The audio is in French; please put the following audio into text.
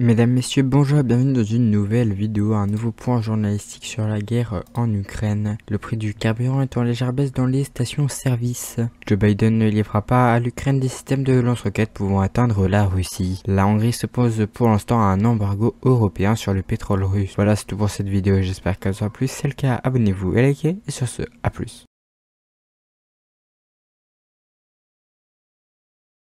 Mesdames, Messieurs, bonjour et bienvenue dans une nouvelle vidéo, un nouveau point journalistique sur la guerre en Ukraine. Le prix du carburant est en légère baisse dans les stations-service. Joe Biden ne livrera pas à l'Ukraine des systèmes de lance-roquettes pouvant atteindre la Russie. La Hongrie se pose pour l'instant à un embargo européen sur le pétrole russe. Voilà, c'est tout pour cette vidéo, j'espère qu'elle vous plus plu. Si c'est le cas, abonnez-vous et likez, et sur ce, à plus.